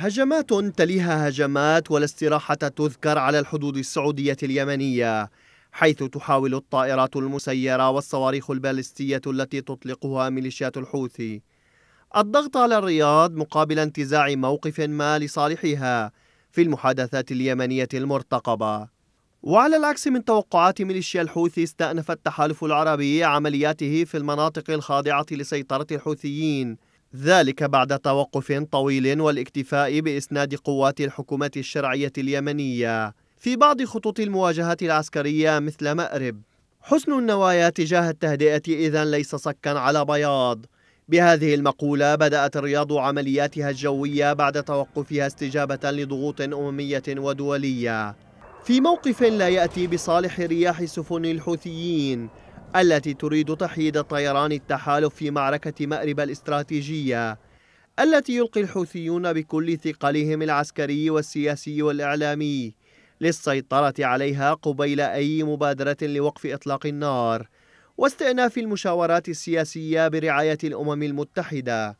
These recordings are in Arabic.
هجمات تليها هجمات ولا استراحة تذكر على الحدود السعودية اليمنية حيث تحاول الطائرات المسيرة والصواريخ البالستية التي تطلقها ميليشيات الحوثي الضغط على الرياض مقابل انتزاع موقف ما لصالحها في المحادثات اليمنية المرتقبة وعلى العكس من توقعات ميليشيا الحوثي استأنف التحالف العربي عملياته في المناطق الخاضعة لسيطرة الحوثيين ذلك بعد توقف طويل والاكتفاء بإسناد قوات الحكومة الشرعية اليمنية في بعض خطوط المواجهة العسكرية مثل مأرب حسن النوايا تجاه التهدئة إذا ليس صكا على بياض بهذه المقولة بدأت الرياض عملياتها الجوية بعد توقفها استجابة لضغوط أممية ودولية في موقف لا يأتي بصالح رياح سفن الحوثيين التي تريد تحييد طيران التحالف في معركة مأرب الاستراتيجية التي يلقي الحوثيون بكل ثقلهم العسكري والسياسي والإعلامي للسيطرة عليها قبيل أي مبادرة لوقف إطلاق النار واستئناف المشاورات السياسية برعاية الأمم المتحدة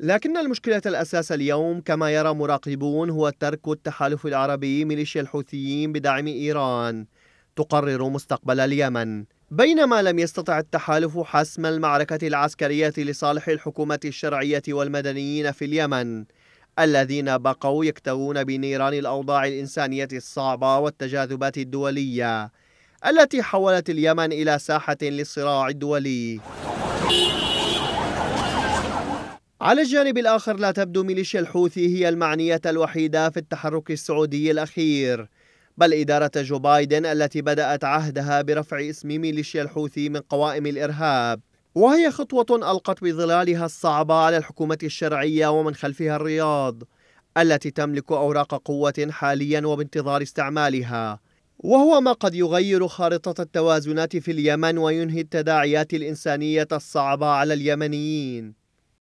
لكن المشكلة الأساس اليوم كما يرى مراقبون هو ترك التحالف العربي ميليشيا الحوثيين بدعم إيران تقرر مستقبل اليمن بينما لم يستطع التحالف حسم المعركة العسكرية لصالح الحكومة الشرعية والمدنيين في اليمن الذين بقوا يكتوون بنيران الأوضاع الإنسانية الصعبة والتجاذبات الدولية التي حولت اليمن إلى ساحة للصراع الدولي على الجانب الآخر لا تبدو ميليشيا الحوثي هي المعنية الوحيدة في التحرك السعودي الأخير بل إدارة جو بايدن التي بدأت عهدها برفع اسم ميليشيا الحوثي من قوائم الإرهاب وهي خطوة ألقت بظلالها الصعبة على الحكومة الشرعية ومن خلفها الرياض التي تملك أوراق قوة حاليا وبانتظار استعمالها وهو ما قد يغير خارطة التوازنات في اليمن وينهي التداعيات الإنسانية الصعبة على اليمنيين